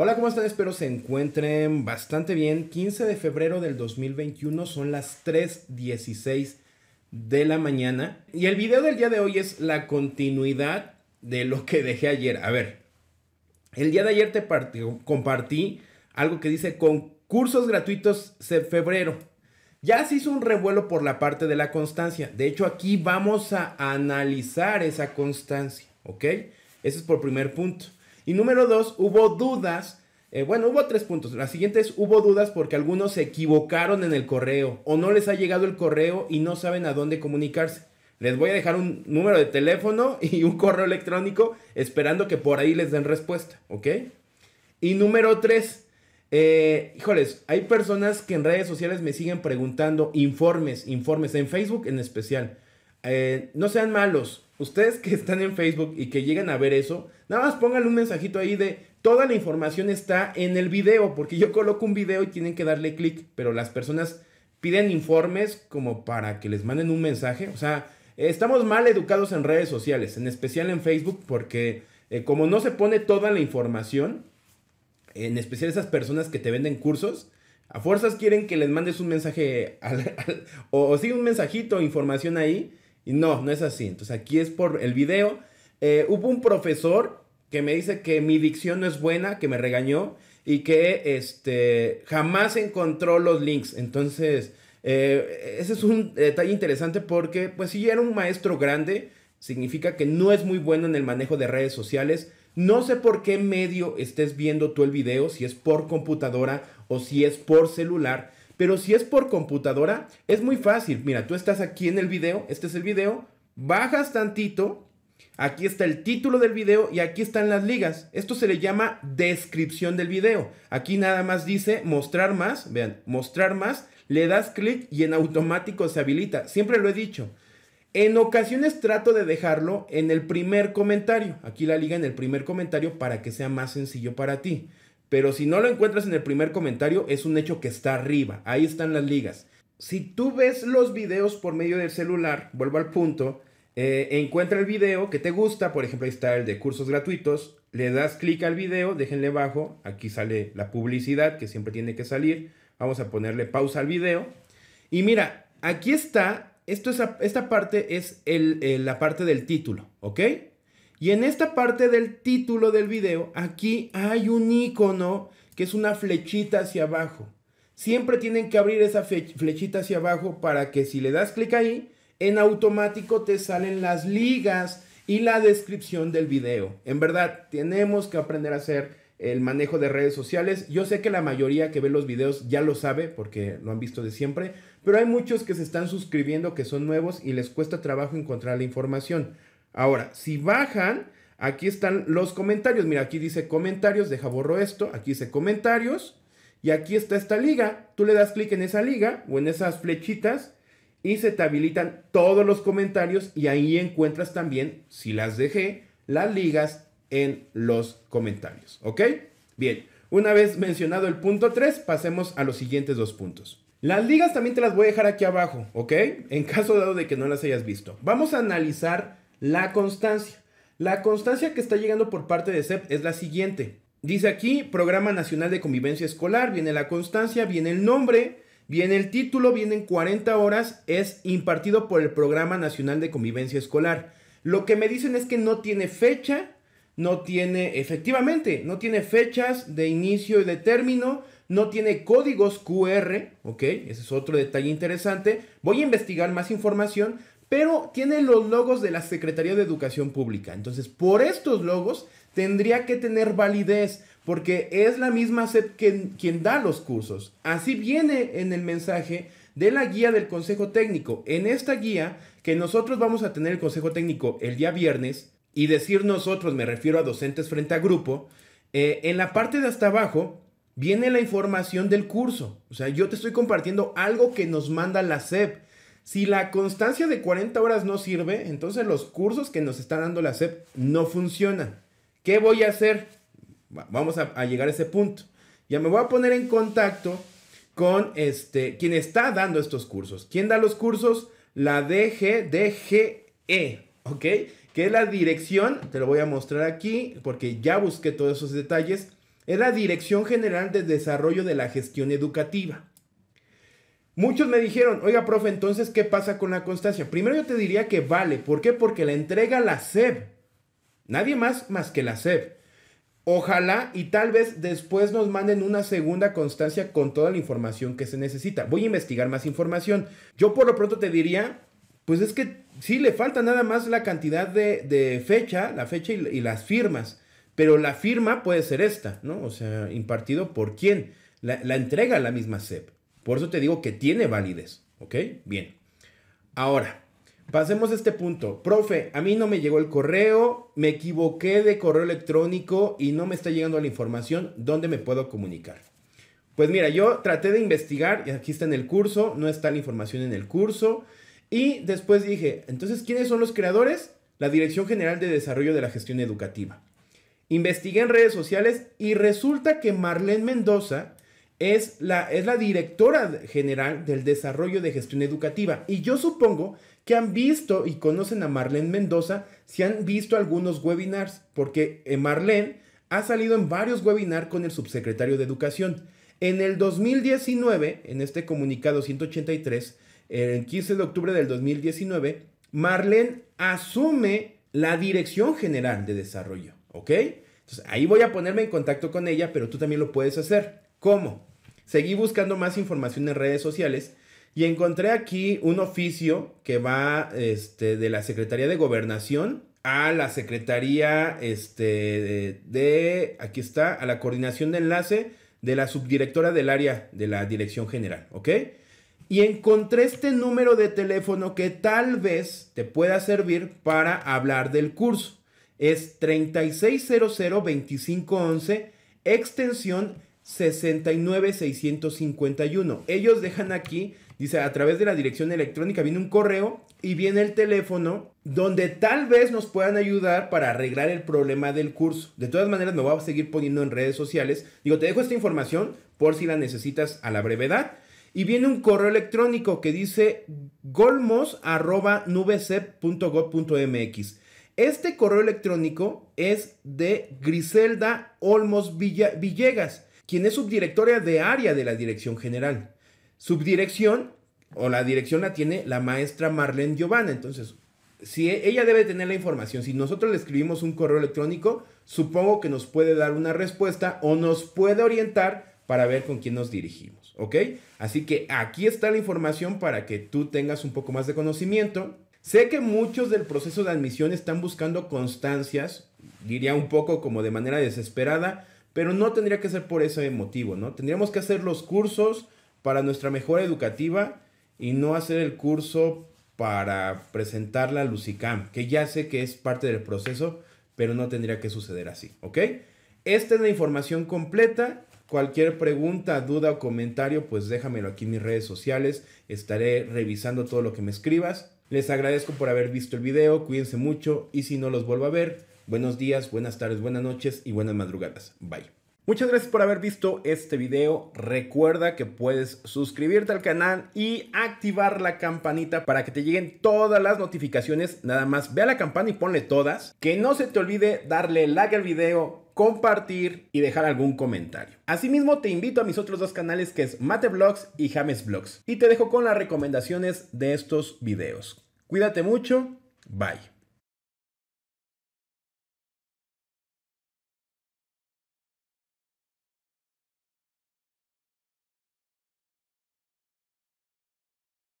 Hola, ¿cómo están? Espero se encuentren bastante bien. 15 de febrero del 2021 son las 3.16 de la mañana. Y el video del día de hoy es la continuidad de lo que dejé ayer. A ver, el día de ayer te compartí algo que dice concursos gratuitos de febrero. Ya se hizo un revuelo por la parte de la constancia. De hecho, aquí vamos a analizar esa constancia, ¿ok? Ese es por primer punto. Y número dos, hubo dudas. Eh, bueno, hubo tres puntos. La siguiente es, hubo dudas porque algunos se equivocaron en el correo o no les ha llegado el correo y no saben a dónde comunicarse. Les voy a dejar un número de teléfono y un correo electrónico esperando que por ahí les den respuesta, ¿ok? Y número tres, eh, híjoles, hay personas que en redes sociales me siguen preguntando informes, informes, en Facebook en especial. Eh, no sean malos. Ustedes que están en Facebook y que llegan a ver eso, nada más pónganle un mensajito ahí de toda la información está en el video, porque yo coloco un video y tienen que darle clic, pero las personas piden informes como para que les manden un mensaje. O sea, estamos mal educados en redes sociales, en especial en Facebook, porque eh, como no se pone toda la información, en especial esas personas que te venden cursos, a fuerzas quieren que les mandes un mensaje o, o sí un mensajito, información ahí, no, no es así. Entonces aquí es por el video. Eh, hubo un profesor que me dice que mi dicción no es buena, que me regañó y que este, jamás encontró los links. Entonces, eh, ese es un detalle interesante porque, pues si era un maestro grande, significa que no es muy bueno en el manejo de redes sociales. No sé por qué medio estés viendo tú el video, si es por computadora o si es por celular. Pero si es por computadora, es muy fácil. Mira, tú estás aquí en el video, este es el video, bajas tantito, aquí está el título del video y aquí están las ligas. Esto se le llama descripción del video. Aquí nada más dice mostrar más, vean, mostrar más, le das clic y en automático se habilita. Siempre lo he dicho. En ocasiones trato de dejarlo en el primer comentario. Aquí la liga en el primer comentario para que sea más sencillo para ti. Pero si no lo encuentras en el primer comentario, es un hecho que está arriba. Ahí están las ligas. Si tú ves los videos por medio del celular, vuelvo al punto, eh, encuentra el video que te gusta, por ejemplo, ahí está el de cursos gratuitos, le das clic al video, déjenle bajo, aquí sale la publicidad que siempre tiene que salir, vamos a ponerle pausa al video. Y mira, aquí está, esto es, esta parte es eh, la parte del título, ¿ok? Y en esta parte del título del video, aquí hay un icono que es una flechita hacia abajo. Siempre tienen que abrir esa flechita hacia abajo para que si le das clic ahí, en automático te salen las ligas y la descripción del video. En verdad, tenemos que aprender a hacer el manejo de redes sociales. Yo sé que la mayoría que ve los videos ya lo sabe porque lo han visto de siempre, pero hay muchos que se están suscribiendo que son nuevos y les cuesta trabajo encontrar la información. Ahora, si bajan, aquí están los comentarios. Mira, aquí dice comentarios, deja borro esto. Aquí dice comentarios. Y aquí está esta liga. Tú le das clic en esa liga o en esas flechitas y se te habilitan todos los comentarios y ahí encuentras también, si las dejé, las ligas en los comentarios. ¿Ok? Bien, una vez mencionado el punto 3, pasemos a los siguientes dos puntos. Las ligas también te las voy a dejar aquí abajo, ¿ok? En caso dado de que no las hayas visto. Vamos a analizar la constancia. La constancia que está llegando por parte de CEP es la siguiente. Dice aquí, Programa Nacional de Convivencia Escolar, viene la constancia, viene el nombre, viene el título, vienen 40 horas, es impartido por el Programa Nacional de Convivencia Escolar. Lo que me dicen es que no tiene fecha, no tiene, efectivamente, no tiene fechas de inicio y de término, no tiene códigos QR, ok, ese es otro detalle interesante. Voy a investigar más información, pero tiene los logos de la Secretaría de Educación Pública. Entonces, por estos logos tendría que tener validez, porque es la misma SEP quien, da los cursos. Así viene en el mensaje de la guía del Consejo Técnico. En esta guía, que nosotros vamos a tener el Consejo Técnico el día viernes, y decir nosotros me refiero a docentes frente a grupo, eh, en la parte de hasta abajo viene la información del curso. O sea, yo te estoy compartiendo algo que nos manda la SEP si la constancia de 40 horas no sirve, entonces los cursos que nos está dando la SEP no funcionan. ¿Qué voy a hacer? Vamos a, llegar a ese punto. Ya me voy a poner en contacto con este, quien está dando estos cursos. ¿Quién da los cursos? La DGDGE, ¿ok? Que es la dirección, te lo voy a mostrar aquí porque ya busqué todos esos detalles. Es la Dirección General de Desarrollo de la Gestión Educativa. Muchos me dijeron, oiga, profe, entonces, ¿qué pasa con la constancia? Primero yo te diría que vale. ¿Por qué? Porque la entrega la SEB. Nadie más más que la SEB. Ojalá y tal vez después nos manden una segunda constancia con toda la información que se necesita. Voy a investigar más información. Yo por lo pronto te diría, pues es que sí le falta nada más la cantidad de, fecha, la fecha y, las firmas. Pero la firma puede ser esta, ¿no? O sea, impartido por quién. La, la entrega la misma SEP. Por eso te digo que tiene validez, ¿ok? Bien. Ahora, pasemos a este punto. Profe, a mí no me llegó el correo, me equivoqué de correo electrónico y no me está llegando la información. ¿Dónde me puedo comunicar? Pues mira, yo traté de investigar, y aquí está en el curso, no está la información en el curso. Y después dije, entonces, ¿quiénes son los creadores? La Dirección General de Desarrollo de la Gestión Educativa. Investigué en redes sociales y resulta que Marlene Mendoza es la, es la directora general del desarrollo de gestión educativa. Y yo supongo que han visto y conocen a Marlene Mendoza si han visto algunos webinars, porque eh, Marlene ha salido en varios webinars con el subsecretario de Educación. En el 2019, en este comunicado 183, eh, el 15 de octubre del 2019, Marlene asume la Dirección General de Desarrollo, ¿ok? Entonces ahí voy a ponerme en contacto con ella, pero tú también lo puedes hacer. ¿Cómo? Seguí buscando más información en redes sociales y encontré aquí un oficio que va este, de la Secretaría de Gobernación a la Secretaría este, de, aquí está, a la coordinación de enlace de la subdirectora del área de la Dirección General, ¿ok? Y encontré este número de teléfono que tal vez te pueda servir para hablar del curso. Es 3600-2511, extensión 69651. Ellos dejan aquí, dice, a través de la dirección electrónica viene un correo y viene el teléfono donde tal vez nos puedan ayudar para arreglar el problema del curso. De todas maneras, me voy a seguir poniendo en redes sociales. Digo, te dejo esta información por si la necesitas a la brevedad. Y viene un correo electrónico que dice mx Este correo electrónico es de Griselda Olmos Villa Villegas. ¿Quién es subdirectora de área de la Dirección General. Subdirección o la dirección la tiene la maestra Marlene Giovanna. Entonces, si e, ella debe tener la información, si nosotros le escribimos un correo electrónico, supongo que nos puede dar una respuesta o nos puede orientar para ver con quién nos dirigimos, ¿ok? Así que aquí está la información para que tú tengas un poco más de conocimiento. Sé que muchos del proceso de admisión están buscando constancias, diría un poco como de manera desesperada, pero no tendría que ser por ese motivo, ¿no? Tendríamos que hacer los cursos para nuestra mejora educativa y no hacer el curso para presentarla a Lucicam, que ya sé que es parte del proceso, pero no tendría que suceder así, ¿ok? Esta es la información completa. Cualquier pregunta, duda o comentario, pues déjamelo aquí en mis redes sociales. Estaré revisando todo lo que me escribas. Les agradezco por haber visto el video, cuídense mucho y si no los vuelvo a ver, Buenos días, buenas tardes, buenas noches y buenas madrugadas. Bye. Muchas gracias por haber visto este video. Recuerda que puedes suscribirte al canal y activar la campanita para que te lleguen todas las notificaciones. Nada más ve a la campana y ponle todas. Que no se te olvide darle like al video, compartir y dejar algún comentario. Asimismo te invito a mis otros dos canales que es Mate Vlogs y James Vlogs. Y te dejo con las recomendaciones de estos videos. Cuídate mucho. Bye.